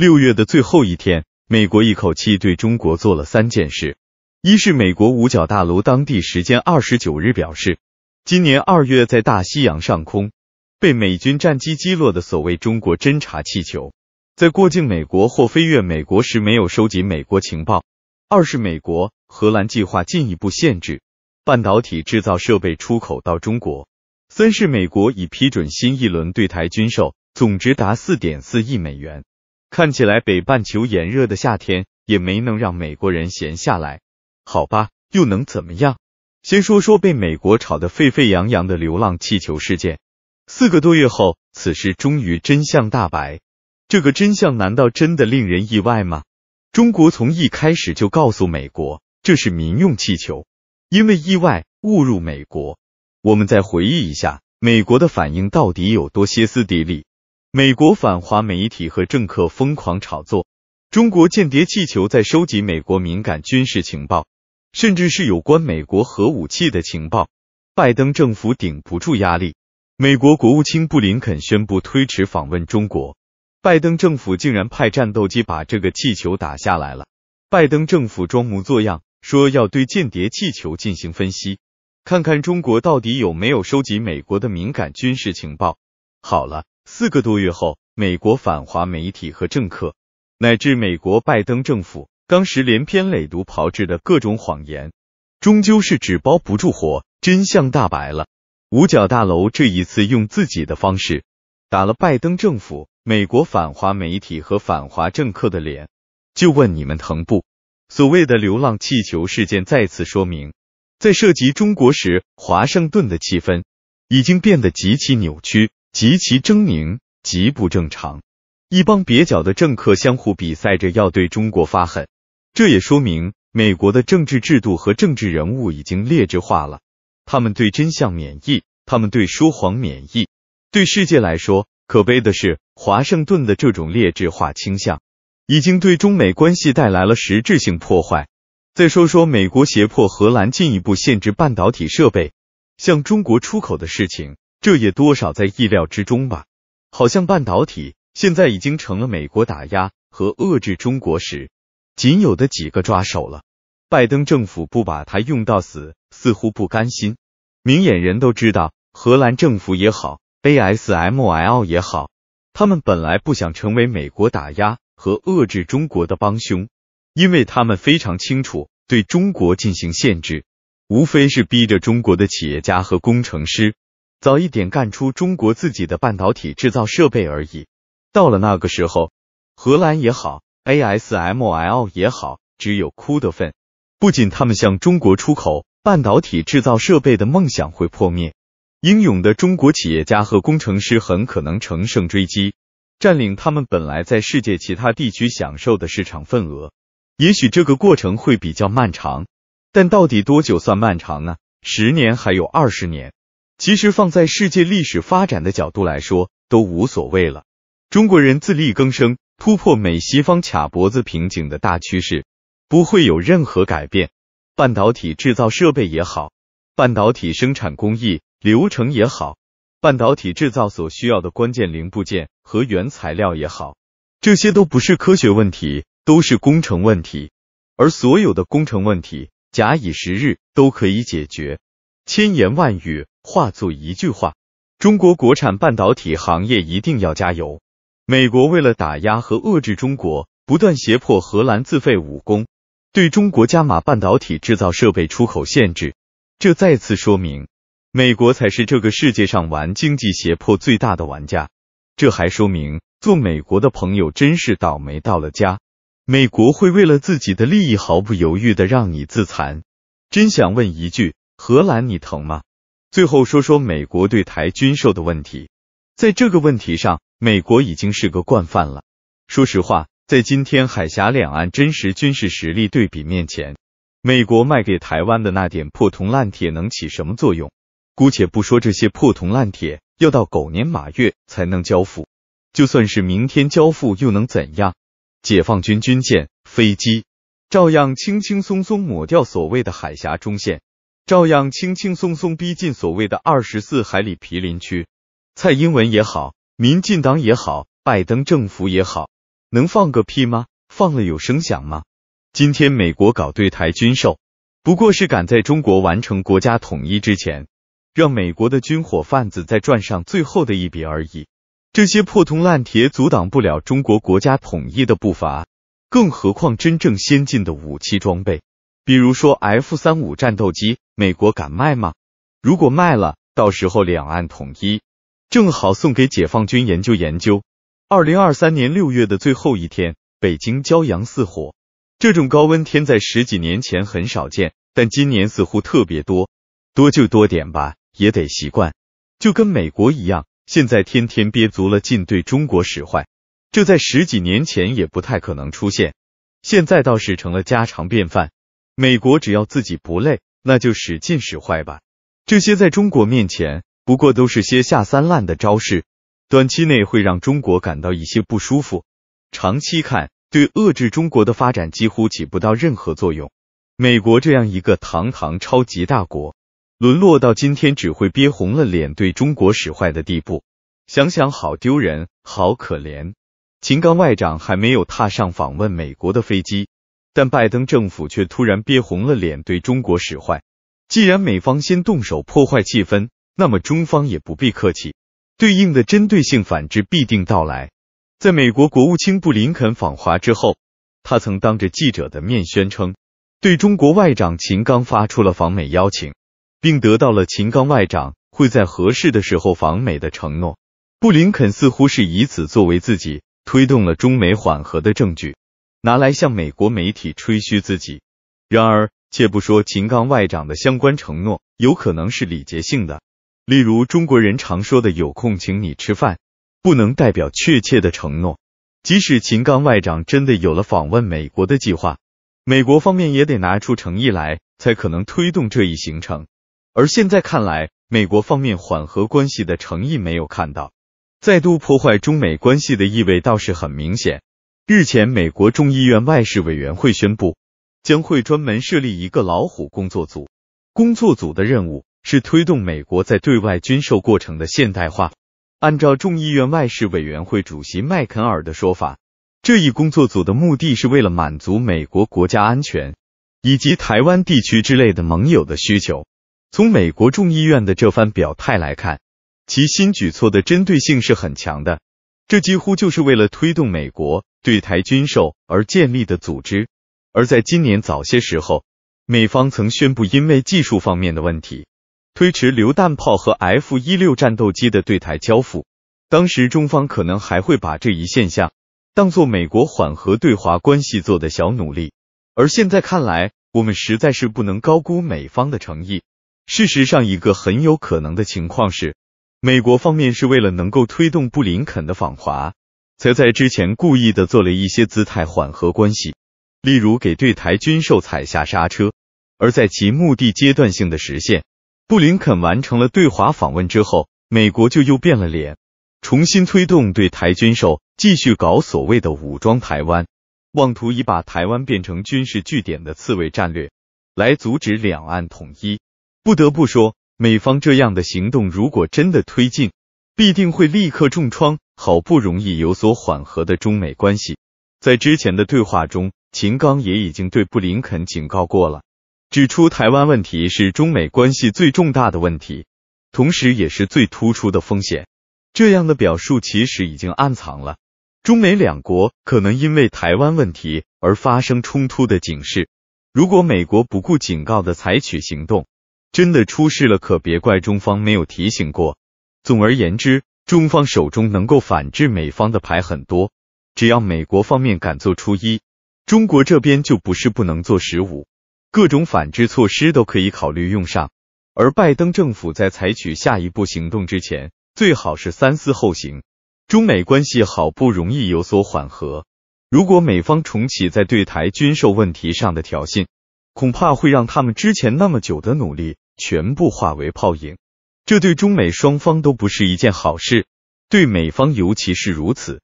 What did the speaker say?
六月的最后一天，美国一口气对中国做了三件事：一是美国五角大楼当地时间二十九日表示，今年二月在大西洋上空被美军战机击落的所谓中国侦察气球，在过境美国或飞越美国时没有收集美国情报；二是美国、荷兰计划进一步限制半导体制造设备出口到中国；三是美国已批准新一轮对台军售，总值达四点四亿美元。看起来北半球炎热的夏天也没能让美国人闲下来，好吧，又能怎么样？先说说被美国炒得沸沸扬扬的流浪气球事件。四个多月后，此事终于真相大白。这个真相难道真的令人意外吗？中国从一开始就告诉美国，这是民用气球，因为意外误入美国。我们再回忆一下，美国的反应到底有多歇斯底里？美国反华媒体和政客疯狂炒作，中国间谍气球在收集美国敏感军事情报，甚至是有关美国核武器的情报。拜登政府顶不住压力，美国国务卿布林肯宣布推迟访问中国。拜登政府竟然派战斗机把这个气球打下来了。拜登政府装模作样说要对间谍气球进行分析，看看中国到底有没有收集美国的敏感军事情报。好了。四个多月后，美国反华媒体和政客，乃至美国拜登政府，当时连篇累牍炮制的各种谎言，终究是纸包不住火，真相大白了。五角大楼这一次用自己的方式，打了拜登政府、美国反华媒体和反华政客的脸。就问你们疼不？所谓的“流浪气球”事件再次说明，在涉及中国时，华盛顿的气氛已经变得极其扭曲。极其狰狞，极不正常。一帮蹩脚的政客相互比赛着要对中国发狠，这也说明美国的政治制度和政治人物已经劣质化了。他们对真相免疫，他们对说谎免疫。对世界来说，可悲的是，华盛顿的这种劣质化倾向已经对中美关系带来了实质性破坏。再说说美国胁迫荷兰进一步限制半导体设备向中国出口的事情。这也多少在意料之中吧，好像半导体现在已经成了美国打压和遏制中国时仅有的几个抓手了。拜登政府不把它用到死，似乎不甘心。明眼人都知道，荷兰政府也好，ASMl 也好，他们本来不想成为美国打压和遏制中国的帮凶，因为他们非常清楚，对中国进行限制，无非是逼着中国的企业家和工程师。早一点干出中国自己的半导体制造设备而已。到了那个时候，荷兰也好，ASML 也好，只有哭的份。不仅他们向中国出口半导体制造设备的梦想会破灭，英勇的中国企业家和工程师很可能乘胜追击，占领他们本来在世界其他地区享受的市场份额。也许这个过程会比较漫长，但到底多久算漫长呢？十年，还有二十年？其实放在世界历史发展的角度来说，都无所谓了。中国人自力更生突破美西方卡脖子瓶颈的大趋势不会有任何改变。半导体制造设备也好，半导体生产工艺流程也好，半导体制造所需要的关键零部件和原材料也好，这些都不是科学问题，都是工程问题。而所有的工程问题，假以时日都可以解决。千言万语。化作一句话：中国国产半导体行业一定要加油！美国为了打压和遏制中国，不断胁迫荷兰自废武功，对中国加码半导体制造设备出口限制。这再次说明，美国才是这个世界上玩经济胁迫最大的玩家。这还说明，做美国的朋友真是倒霉到了家。美国会为了自己的利益毫不犹豫的让你自残，真想问一句：荷兰，你疼吗？最后说说美国对台军售的问题，在这个问题上，美国已经是个惯犯了。说实话，在今天海峡两岸真实军事实力对比面前，美国卖给台湾的那点破铜烂铁能起什么作用？姑且不说这些破铜烂铁要到狗年马月才能交付，就算是明天交付，又能怎样？解放军军舰、飞机照样轻轻松松抹掉所谓的海峡中线。照样轻轻松松逼近所谓的二十四海里毗邻区，蔡英文也好，民进党也好，拜登政府也好，能放个屁吗？放了有声响吗？今天美国搞对台军售，不过是赶在中国完成国家统一之前，让美国的军火贩子再赚上最后的一笔而已。这些破铜烂铁阻挡不了中国国家统一的步伐，更何况真正先进的武器装备。比如说 F 三五战斗机，美国敢卖吗？如果卖了，到时候两岸统一，正好送给解放军研究研究。二零二三年六月的最后一天，北京骄阳似火，这种高温天在十几年前很少见，但今年似乎特别多，多就多点吧，也得习惯。就跟美国一样，现在天天憋足了劲对中国使坏，这在十几年前也不太可能出现，现在倒是成了家常便饭。美国只要自己不累，那就使劲使坏吧。这些在中国面前，不过都是些下三滥的招式，短期内会让中国感到一些不舒服，长期看，对遏制中国的发展几乎起不到任何作用。美国这样一个堂堂超级大国，沦落到今天只会憋红了脸对中国使坏的地步，想想好丢人，好可怜。秦刚外长还没有踏上访问美国的飞机。但拜登政府却突然憋红了脸，对中国使坏。既然美方先动手破坏气氛，那么中方也不必客气，对应的针对性反制必定到来。在美国国务卿布林肯访华之后，他曾当着记者的面宣称，对中国外长秦刚发出了访美邀请，并得到了秦刚外长会在合适的时候访美的承诺。布林肯似乎是以此作为自己推动了中美缓和的证据。拿来向美国媒体吹嘘自己。然而，且不说秦刚外长的相关承诺有可能是礼节性的，例如中国人常说的“有空请你吃饭”，不能代表确切的承诺。即使秦刚外长真的有了访问美国的计划，美国方面也得拿出诚意来，才可能推动这一行程。而现在看来，美国方面缓和关系的诚意没有看到，再度破坏中美关系的意味倒是很明显。日前，美国众议院外事委员会宣布，将会专门设立一个“老虎”工作组。工作组的任务是推动美国在对外军售过程的现代化。按照众议院外事委员会主席麦肯尔的说法，这一工作组的目的是为了满足美国国家安全以及台湾地区之类的盟友的需求。从美国众议院的这番表态来看，其新举措的针对性是很强的。这几乎就是为了推动美国。对台军售而建立的组织，而在今年早些时候，美方曾宣布因为技术方面的问题推迟榴弹炮和 F-16 战斗机的对台交付。当时中方可能还会把这一现象当做美国缓和对华关系做的小努力，而现在看来，我们实在是不能高估美方的诚意。事实上，一个很有可能的情况是，美国方面是为了能够推动布林肯的访华。则在之前故意的做了一些姿态缓和关系，例如给对台军售踩下刹车，而在其目的阶段性的实现。布林肯完成了对华访问之后，美国就又变了脸，重新推动对台军售，继续搞所谓的武装台湾，妄图以把台湾变成军事据点的刺猬战略，来阻止两岸统一。不得不说，美方这样的行动如果真的推进，必定会立刻重创。好不容易有所缓和的中美关系，在之前的对话中，秦刚也已经对布林肯警告过了，指出台湾问题是中美关系最重大的问题，同时也是最突出的风险。这样的表述其实已经暗藏了中美两国可能因为台湾问题而发生冲突的警示。如果美国不顾警告的采取行动，真的出事了，可别怪中方没有提醒过。总而言之。中方手中能够反制美方的牌很多，只要美国方面敢做出一，中国这边就不是不能做十五，各种反制措施都可以考虑用上。而拜登政府在采取下一步行动之前，最好是三思后行。中美关系好不容易有所缓和，如果美方重启在对台军售问题上的挑衅，恐怕会让他们之前那么久的努力全部化为泡影。这对中美双方都不是一件好事，对美方尤其是如此。